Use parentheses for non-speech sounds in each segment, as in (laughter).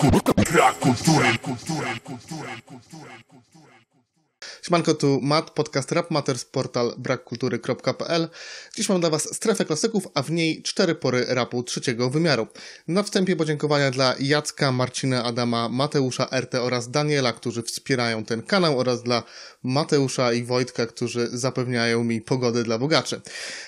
Cultura, cultura, cultura, cultura, cultura, cultura. Siemanko, tu Matt, podcast Rap Matters, portal brakkultury.pl. Dziś mam dla Was strefę klasyków, a w niej cztery pory rapu trzeciego wymiaru. Na wstępie podziękowania dla Jacka, Marcina, Adama, Mateusza, RT oraz Daniela, którzy wspierają ten kanał oraz dla Mateusza i Wojtka, którzy zapewniają mi pogodę dla bogaczy.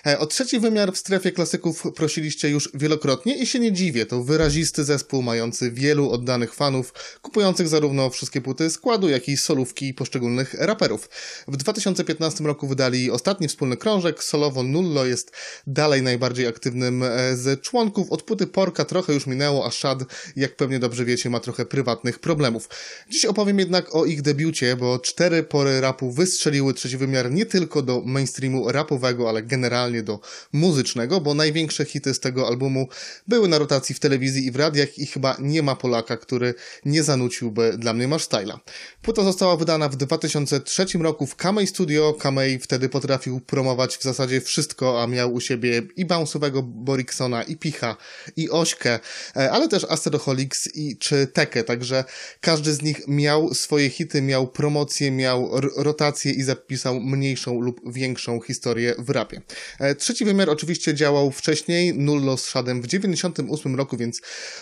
E, o trzeci wymiar w strefie klasyków prosiliście już wielokrotnie i się nie dziwię, to wyrazisty zespół mający wielu oddanych fanów, kupujących zarówno wszystkie płyty składu, jak i solówki poszczególnych raperów. W 2015 roku wydali ostatni wspólny krążek. Solowo Nullo jest dalej najbardziej aktywnym e, z członków. Od płyty Porka trochę już minęło, a Shad, jak pewnie dobrze wiecie, ma trochę prywatnych problemów. Dziś opowiem jednak o ich debiucie, bo cztery pory rapu wystrzeliły trzeci wymiar nie tylko do mainstreamu rapowego, ale generalnie do muzycznego, bo największe hity z tego albumu były na rotacji w telewizji i w radiach i chyba nie ma Polaka, który nie zanuciłby dla mnie Masz Styla. Płyta została wydana w 2000 2003 roku w Kamei Studio. Kamei wtedy potrafił promować w zasadzie wszystko, a miał u siebie i bounce'owego Boriksona, i Picha, i Ośkę, e, ale też Asteroholics i czy Tekę, także każdy z nich miał swoje hity, miał promocję, miał rotację i zapisał mniejszą lub większą historię w rapie. E, trzeci wymiar oczywiście działał wcześniej, Nullo z Shadem w 98 roku, więc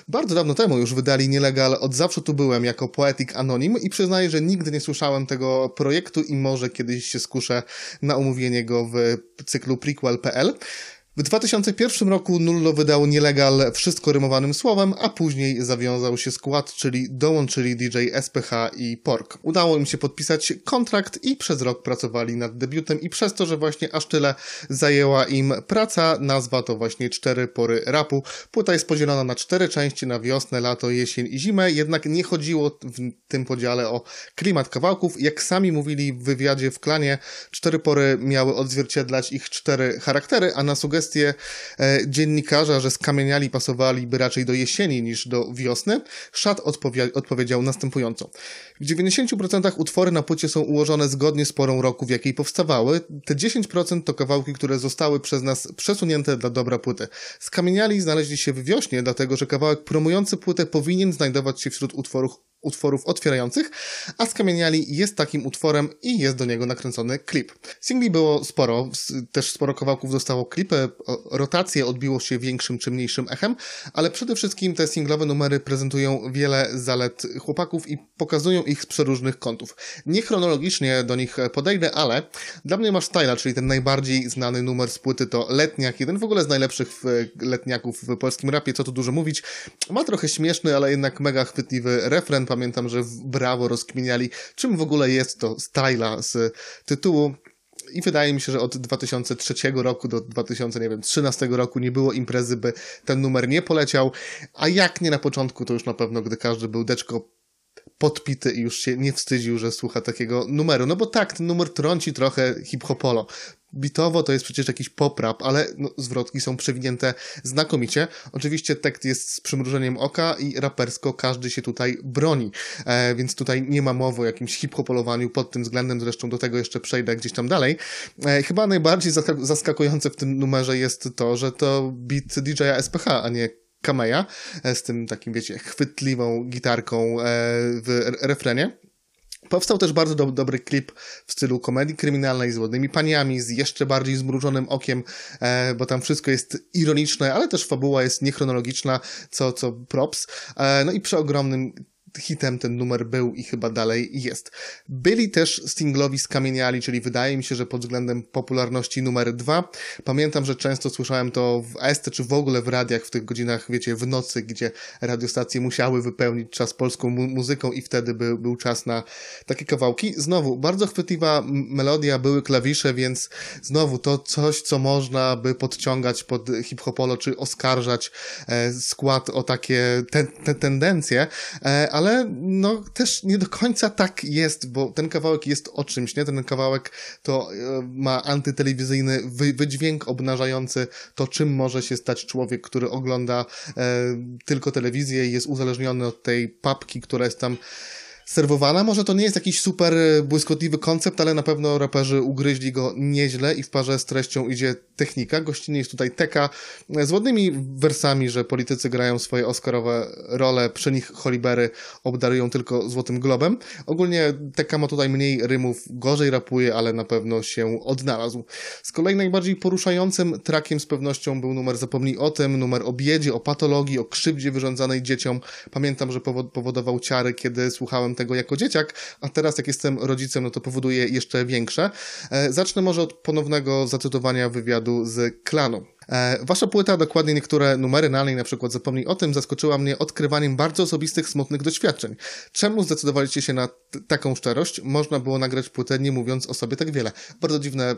bardzo dawno temu już wydali Nielegal, od zawsze tu byłem jako Poetic Anonim i przyznaję, że nigdy nie słyszałem tego projektu i może kiedyś się skuszę na omówienie go w cyklu prequel.pl. W 2001 roku Nullo wydał nielegal wszystko rymowanym słowem, a później zawiązał się skład, czyli dołączyli DJ SPH i Pork. Udało im się podpisać kontrakt i przez rok pracowali nad debiutem i przez to, że właśnie aż tyle zajęła im praca, nazwa to właśnie Cztery Pory Rapu. Płyta jest podzielona na cztery części, na wiosnę, lato, jesień i zimę, jednak nie chodziło w tym podziale o klimat kawałków. Jak sami mówili w wywiadzie w klanie, Cztery Pory miały odzwierciedlać ich cztery charaktery, a na sugestie kwestię e, dziennikarza, że skamieniali pasowaliby raczej do jesieni niż do wiosny, Szat odpowiedział następująco. W 90% utwory na płycie są ułożone zgodnie z porą roku, w jakiej powstawały. Te 10% to kawałki, które zostały przez nas przesunięte dla dobra płyty. Skamieniali znaleźli się w wiośnie, dlatego że kawałek promujący płytę powinien znajdować się wśród utworów utworów otwierających, a Skamieniali jest takim utworem i jest do niego nakręcony klip. Singli było sporo, też sporo kawałków dostało klipy, rotacje odbiło się większym czy mniejszym echem, ale przede wszystkim te singlowe numery prezentują wiele zalet chłopaków i pokazują ich z przeróżnych kątów. Nie chronologicznie do nich podejdę, ale dla mnie Masz Tyla, czyli ten najbardziej znany numer z płyty to Letniak, jeden w ogóle z najlepszych e, letniaków w polskim rapie, co tu dużo mówić. Ma trochę śmieszny, ale jednak mega chwytliwy refren, pamiętam, że w Bravo rozkminiali, czym w ogóle jest to styla z tytułu. I wydaje mi się, że od 2003 roku do 2013 roku nie było imprezy, by ten numer nie poleciał. A jak nie na początku, to już na pewno, gdy każdy był deczko podpity i już się nie wstydził, że słucha takiego numeru. No bo tak, ten numer trąci trochę hip-hopolo. Bitowo to jest przecież jakiś poprap, ale no, zwrotki są przewinięte znakomicie. Oczywiście tekst jest z przymrużeniem oka i rapersko każdy się tutaj broni, e, więc tutaj nie ma mowy o jakimś hip-hopolowaniu pod tym względem, zresztą do tego jeszcze przejdę gdzieś tam dalej. E, chyba najbardziej zaskak zaskakujące w tym numerze jest to, że to beat DJ-a SPH, a nie Kameja, e, z tym takim, wiecie, chwytliwą gitarką e, w refrenie. Powstał też bardzo do, dobry klip w stylu komedii kryminalnej z ładnymi paniami, z jeszcze bardziej zmrużonym okiem, e, bo tam wszystko jest ironiczne, ale też fabuła jest niechronologiczna, co, co props. E, no i przy ogromnym hitem ten numer był i chyba dalej jest. Byli też Stinglowi skamieniali, czyli wydaje mi się, że pod względem popularności numer dwa. Pamiętam, że często słyszałem to w AST e czy w ogóle w radiach w tych godzinach, wiecie, w nocy, gdzie radiostacje musiały wypełnić czas polską mu muzyką i wtedy by, był czas na takie kawałki. Znowu, bardzo chwytliwa melodia, były klawisze, więc znowu to coś, co można by podciągać pod hip-hopolo, czy oskarżać e, skład o takie te te tendencje, e, ale ale no też nie do końca tak jest, bo ten kawałek jest o czymś, nie? Ten kawałek to e, ma antytelewizyjny wy wydźwięk obnażający to, czym może się stać człowiek, który ogląda e, tylko telewizję i jest uzależniony od tej papki, która jest tam serwowana. Może to nie jest jakiś super e, błyskotliwy koncept, ale na pewno raperzy ugryźli go nieźle i w parze z treścią idzie technika. Gościnnie jest tutaj Teka e, z ładnymi wersami, że politycy grają swoje oscarowe role, przy nich Holibery obdarują tylko Złotym Globem. Ogólnie Teka ma tutaj mniej rymów, gorzej rapuje, ale na pewno się odnalazł. Z kolei najbardziej poruszającym trakiem z pewnością był numer Zapomnij o tym, numer o biedzie, o patologii, o krzywdzie wyrządzanej dzieciom. Pamiętam, że powodował ciary, kiedy słuchałem tego jako dzieciak, a teraz jak jestem rodzicem, no to powoduje jeszcze większe. E, zacznę może od ponownego zacytowania wywiadu wywiadu z klaną. E, wasza płyta, dokładnie niektóre numery na niej, na przykład Zapomnij o tym, zaskoczyła mnie odkrywaniem bardzo osobistych, smutnych doświadczeń. Czemu zdecydowaliście się na taką szczerość? Można było nagrać płytę nie mówiąc o sobie tak wiele. Bardzo dziwne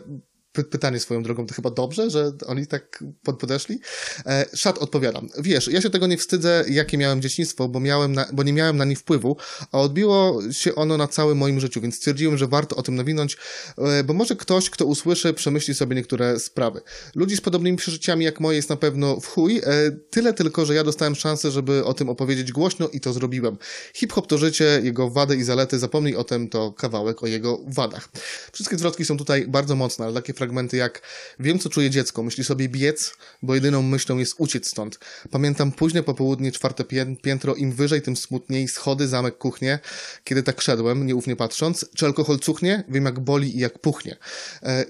pytanie swoją drogą, to chyba dobrze, że oni tak pod, podeszli? E, szat odpowiadam. Wiesz, ja się tego nie wstydzę, jakie miałem dzieciństwo, bo, miałem na, bo nie miałem na nie wpływu, a odbiło się ono na całym moim życiu, więc stwierdziłem, że warto o tym nawinąć, e, bo może ktoś, kto usłyszy, przemyśli sobie niektóre sprawy. Ludzi z podobnymi przeżyciami jak moje jest na pewno w chuj, e, tyle tylko, że ja dostałem szansę, żeby o tym opowiedzieć głośno i to zrobiłem. Hip-hop to życie, jego wady i zalety, zapomnij o tym, to kawałek o jego wadach. Wszystkie zwrotki są tutaj bardzo mocne, ale takie fragmenty fragmenty jak Wiem, co czuje dziecko, myśli sobie biec, bo jedyną myślą jest uciec stąd. Pamiętam późne popołudnie, czwarte piętro, im wyżej, tym smutniej, schody, zamek, kuchnie Kiedy tak szedłem, nieufnie patrząc, czy alkohol cuchnie? Wiem, jak boli i jak puchnie. E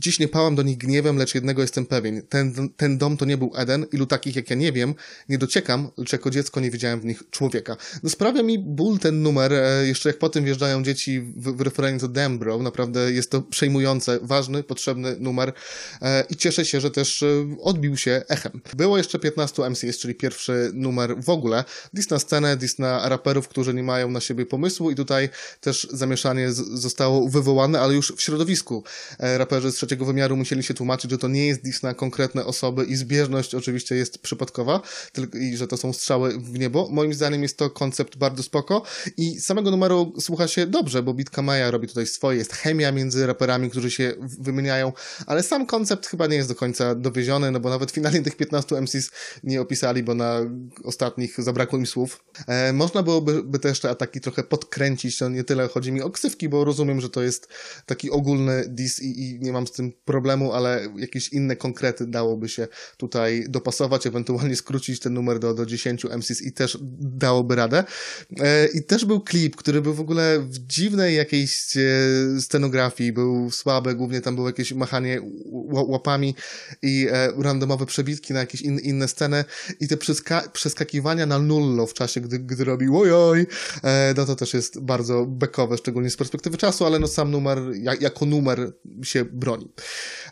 Dziś nie pałam do nich gniewem, lecz jednego jestem pewien. Ten, ten dom to nie był Eden. Ilu takich, jak ja nie wiem, nie dociekam, lecz jako dziecko nie widziałem w nich człowieka. No sprawia mi ból ten numer, e, jeszcze jak potem wjeżdżają dzieci w, w referencie do Dembro. Naprawdę jest to przejmujące, ważny, potrzebny numer e, i cieszę się, że też e, odbił się echem. Było jeszcze 15 MCS, czyli pierwszy numer w ogóle. Dis na scenę, dis na raperów, którzy nie mają na siebie pomysłu i tutaj też zamieszanie zostało wywołane, ale już w środowisku. Raperzy z trzeciego wymiaru musieli się tłumaczyć, że to nie jest diss na konkretne osoby i zbieżność oczywiście jest przypadkowa tylko, i że to są strzały w niebo. Moim zdaniem jest to koncept bardzo spoko i samego numeru słucha się dobrze, bo Bitka Maja robi tutaj swoje, jest chemia między raperami, którzy się wymieniają, ale sam koncept chyba nie jest do końca dowieziony, no bo nawet finalnie tych 15 MCs nie opisali, bo na ostatnich zabrakło im słów. E, można byłoby by też te ataki trochę podkręcić, to no nie tyle chodzi mi o ksywki, bo rozumiem, że to jest taki ogólny dis i, i nie mam z tym problemu, ale jakieś inne konkrety dałoby się tutaj dopasować, ewentualnie skrócić ten numer do, do 10 MCs i też dałoby radę. E, I też był klip, który był w ogóle w dziwnej jakiejś e, scenografii, był słaby, głównie tam było jakieś machanie łapami i e, randomowe przebitki na jakieś in, inne sceny i te przeska przeskakiwania na nullo w czasie, gdy, gdy robił ojoj, no to też jest bardzo bekowe, szczególnie z perspektywy czasu, ale no sam numer, jako numer się broni.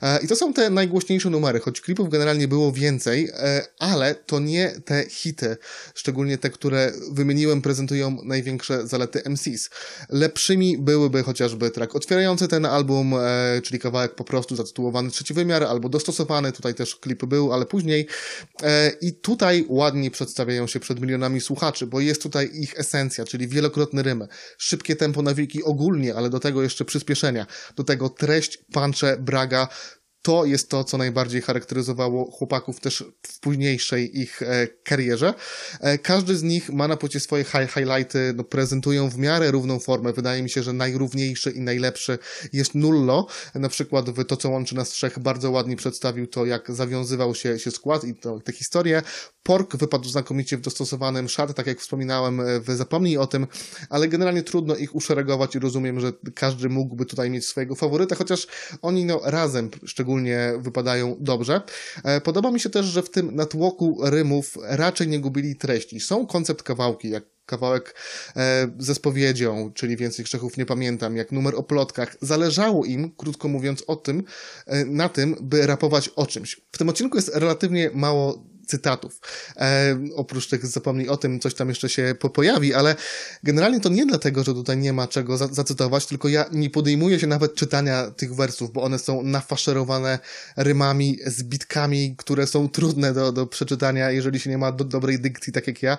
E, I to są te najgłośniejsze numery, choć klipów generalnie było więcej, e, ale to nie te hity, szczególnie te, które wymieniłem, prezentują największe zalety MCs. Lepszymi byłyby chociażby track otwierający ten album, e, czyli kawałek po prostu zatytułowany Trzeci Wymiar, albo dostosowany, tutaj też klip był, ale później. I tutaj ładnie przedstawiają się przed milionami słuchaczy, bo jest tutaj ich esencja, czyli wielokrotny rym, szybkie tempo nawiki ogólnie, ale do tego jeszcze przyspieszenia, do tego treść, pancze Braga to jest to, co najbardziej charakteryzowało chłopaków też w późniejszej ich e, karierze. E, każdy z nich ma na płycie swoje highlighty, no, prezentują w miarę równą formę. Wydaje mi się, że najrówniejszy i najlepszy jest Nullo. Na przykład w To, co łączy nas trzech, bardzo ładnie przedstawił to, jak zawiązywał się, się skład i to, te historie. Pork wypadł znakomicie w dostosowanym szat, tak jak wspominałem, e, w Zapomnij o tym, ale generalnie trudno ich uszeregować i rozumiem, że każdy mógłby tutaj mieć swojego faworyta, chociaż oni no, razem szczególnie wypadają dobrze. E, podoba mi się też, że w tym natłoku rymów raczej nie gubili treści. Są koncept kawałki, jak kawałek e, ze spowiedzią, czyli Więcej Grzechów Nie Pamiętam, jak numer o plotkach. Zależało im, krótko mówiąc, o tym, e, na tym, by rapować o czymś. W tym odcinku jest relatywnie mało cytatów. E, oprócz tych zapomnij o tym, coś tam jeszcze się pojawi, ale generalnie to nie dlatego, że tutaj nie ma czego za zacytować, tylko ja nie podejmuję się nawet czytania tych wersów, bo one są nafaszerowane rymami, zbitkami, które są trudne do, do przeczytania, jeżeli się nie ma do, dobrej dykcji, tak jak ja.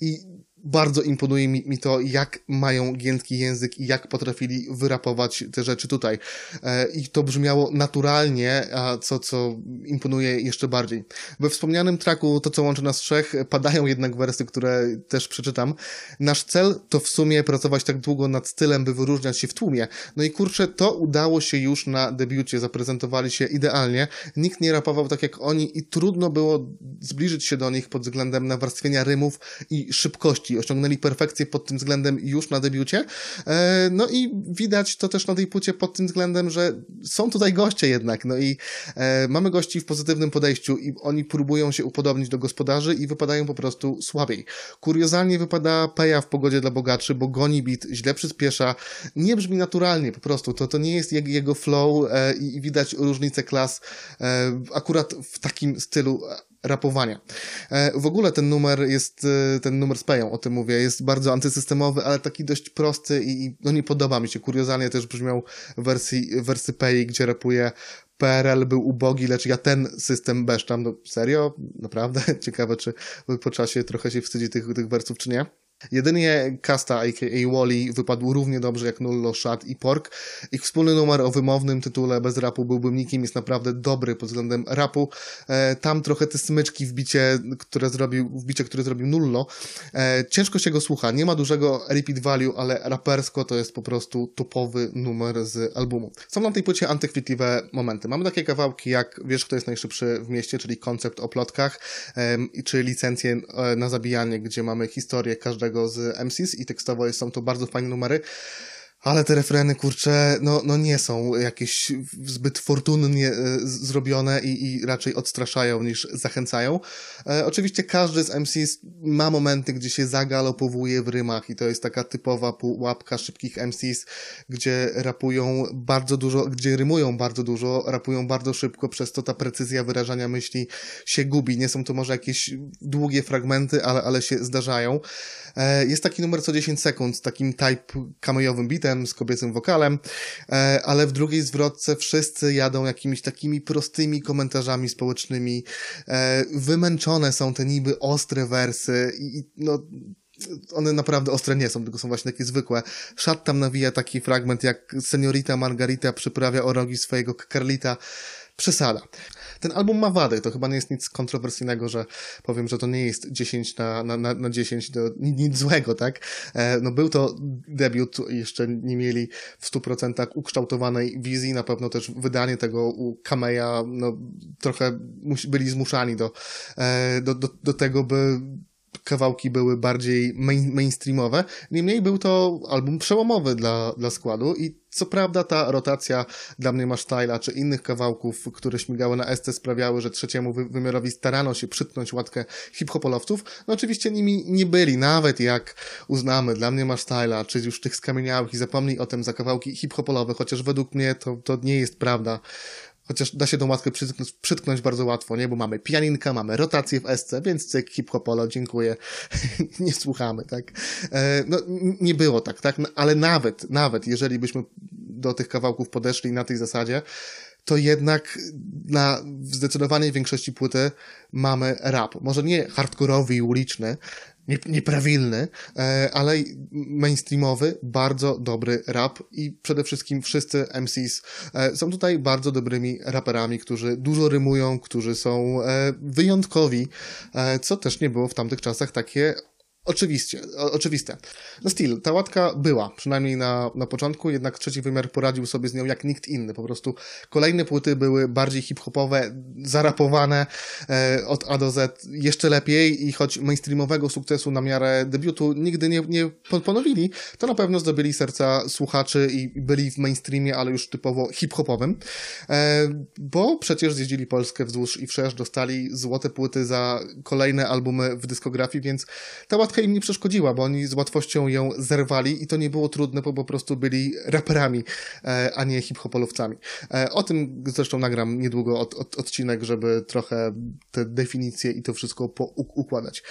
I bardzo imponuje mi, mi to, jak mają giętki język i jak potrafili wyrapować te rzeczy tutaj. E, I to brzmiało naturalnie, a co, co imponuje jeszcze bardziej. We wspomnianym traku To, co łączy nas trzech, padają jednak wersy, które też przeczytam. Nasz cel to w sumie pracować tak długo nad stylem, by wyróżniać się w tłumie. No i kurczę, to udało się już na debiucie, zaprezentowali się idealnie. Nikt nie rapował tak jak oni i trudno było zbliżyć się do nich pod względem nawarstwienia rymów i szybkości osiągnęli perfekcję pod tym względem już na debiucie. E, no i widać to też na tej płycie pod tym względem, że są tutaj goście jednak, no i e, mamy gości w pozytywnym podejściu i oni próbują się upodobnić do gospodarzy i wypadają po prostu słabiej. Kuriozalnie wypada Peja w pogodzie dla bogaczy, bo goni beat, źle przyspiesza, nie brzmi naturalnie po prostu, to, to nie jest jego flow e, i, i widać różnicę klas akurat w takim stylu rapowania. E, w ogóle ten numer jest, e, ten numer z Peją, o tym mówię, jest bardzo antysystemowy, ale taki dość prosty i, no nie podoba mi się. Kuriozalnie też brzmiał wersji, wersji Pei, gdzie rapuje PRL był ubogi, lecz ja ten system beszczam. No serio? Naprawdę? (laughs) Ciekawe, czy po czasie trochę się wstydzi tych, tych wersów, czy nie. Jedynie Kasta, a.k.a. Wally, wypadł równie dobrze jak Nullo, Shad i Pork. Ich wspólny numer o wymownym tytule bez rapu byłbym nikim, jest naprawdę dobry pod względem rapu. E, tam trochę te smyczki wbicie, które zrobił, wbicie, które zrobił Nullo. E, ciężko się go słucha, nie ma dużego repeat value, ale rapersko to jest po prostu topowy numer z albumu. Są na tej płycie antykwitliwe momenty. Mamy takie kawałki jak Wiesz, kto jest najszybszy w mieście, czyli koncept o plotkach, e, czy licencję na zabijanie, gdzie mamy historię każdego z MCs i tekstowo są to bardzo fajne numery ale te refreny, kurczę, no, no nie są jakieś zbyt fortunnie e, zrobione i, i raczej odstraszają niż zachęcają. E, oczywiście każdy z MCs ma momenty, gdzie się zagalopowuje w rymach i to jest taka typowa pułapka szybkich MCs, gdzie rapują bardzo dużo, gdzie rymują bardzo dużo, rapują bardzo szybko, przez to ta precyzja wyrażania myśli się gubi. Nie są to może jakieś długie fragmenty, ale, ale się zdarzają. E, jest taki numer co 10 sekund z takim type kamejowym bitem, wokalem, z kobiecym wokalem, e, ale w drugiej zwrotce wszyscy jadą jakimiś takimi prostymi komentarzami społecznymi. E, wymęczone są te niby ostre wersy i no one naprawdę ostre nie są, tylko są właśnie takie zwykłe. Szat tam nawija taki fragment, jak seniorita Margarita przyprawia o rogi swojego Carlita przesada. Ten album ma wady, to chyba nie jest nic kontrowersyjnego, że powiem, że to nie jest 10 na, na, na, na 10, to nic, złego, tak? E, no był to debiut, jeszcze nie mieli w 100% ukształtowanej wizji, na pewno też wydanie tego u Kameja, no trochę byli zmuszani do, e, do, do, do tego, by kawałki były bardziej main, mainstreamowe. Niemniej był to album przełomowy dla, dla składu i co prawda ta rotacja dla mnie Masztajla czy innych kawałków, które śmigały na ST sprawiały, że trzeciemu wymiarowi starano się przytknąć łatkę hip-hopolowców. No oczywiście nimi nie byli, nawet jak uznamy dla mnie Masztajla, czy już tych skamieniałych i zapomnij o tym za kawałki hip-hopolowe, chociaż według mnie to, to nie jest prawda, Chociaż da się tą łatkę przytknąć, przytknąć, bardzo łatwo, nie? Bo mamy pianinka, mamy rotację w SC, więc cyk, hip-hopolo, dziękuję. (laughs) nie słuchamy, tak? E, no, nie było tak, tak? No, ale nawet, nawet jeżeli byśmy do tych kawałków podeszli na tej zasadzie, to jednak na zdecydowanej większości płyty mamy rap. Może nie hardkorowy i uliczny, nie, nieprawilny, e, ale mainstreamowy, bardzo dobry rap i przede wszystkim wszyscy MCs e, są tutaj bardzo dobrymi raperami, którzy dużo rymują, którzy są e, wyjątkowi, co też nie było w tamtych czasach takie Oczywiście, o, oczywiste. No still, ta łatka była, przynajmniej na, na początku, jednak trzeci wymiar poradził sobie z nią jak nikt inny. Po prostu kolejne płyty były bardziej hip-hopowe, zarapowane e, od A do Z jeszcze lepiej i choć mainstreamowego sukcesu na miarę debiutu nigdy nie, nie ponowili, to na pewno zdobyli serca słuchaczy i byli w mainstreamie, ale już typowo hip-hopowym, e, bo przecież zjeździli Polskę wzdłuż i wszerz, dostali złote płyty za kolejne albumy w dyskografii, więc ta łatka trochę im nie przeszkodziła, bo oni z łatwością ją zerwali i to nie było trudne, bo po prostu byli raperami, e, a nie hip-hopolowcami. E, o tym zresztą nagram niedługo od, od, odcinek, żeby trochę te definicje i to wszystko poukładać.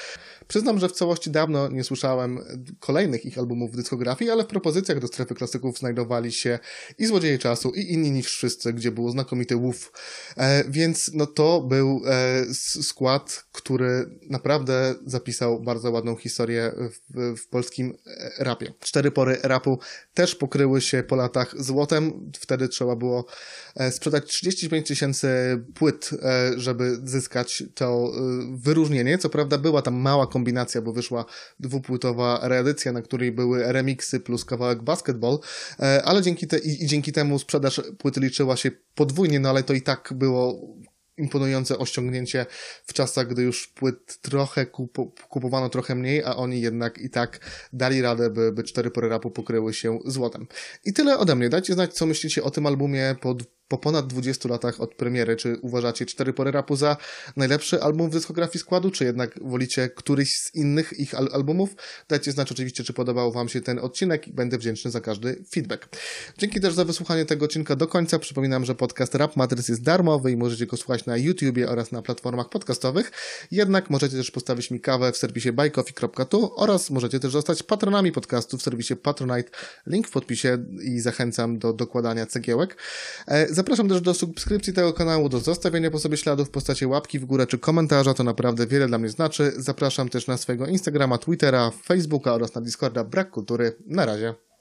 Przyznam, że w całości dawno nie słyszałem kolejnych ich albumów w dyskografii, ale w propozycjach do strefy klasyków znajdowali się i Złodzieje Czasu, i inni niż wszyscy, gdzie było znakomity Wów. E, więc no to był e, skład, który naprawdę zapisał bardzo ładną historię w, w polskim e, rapie. Cztery pory rapu też pokryły się po latach złotem. Wtedy trzeba było e, sprzedać 35 tysięcy płyt, e, żeby zyskać to wyróżnienie. Co prawda była tam mała kombinacja, bo wyszła dwupłytowa reedycja, na której były remixy plus kawałek basketball, e, ale dzięki, te, i, dzięki temu sprzedaż płyty liczyła się podwójnie, no ale to i tak było imponujące osiągnięcie w czasach, gdy już płyt trochę kupowano trochę mniej, a oni jednak i tak dali radę, by, by cztery pory rapu pokryły się złotem. I tyle ode mnie. Dajcie znać, co myślicie o tym albumie pod po ponad 20 latach od premiery. Czy uważacie Cztery Pory Rapu za najlepszy album w dyskografii składu, czy jednak wolicie któryś z innych ich al albumów? Dajcie znać oczywiście, czy podobał Wam się ten odcinek i będę wdzięczny za każdy feedback. Dzięki też za wysłuchanie tego odcinka do końca. Przypominam, że podcast Rap Matrix jest darmowy i możecie go słuchać na YouTubie oraz na platformach podcastowych. Jednak możecie też postawić mi kawę w serwisie buycoffee.tu oraz możecie też zostać patronami podcastu w serwisie Patronite. Link w podpisie i zachęcam do dokładania cegiełek. E, Zapraszam też do subskrypcji tego kanału, do zostawienia po sobie śladów w postaci łapki w górę czy komentarza, to naprawdę wiele dla mnie znaczy. Zapraszam też na swojego Instagrama, Twittera, Facebooka oraz na Discorda Brak Kultury. Na razie.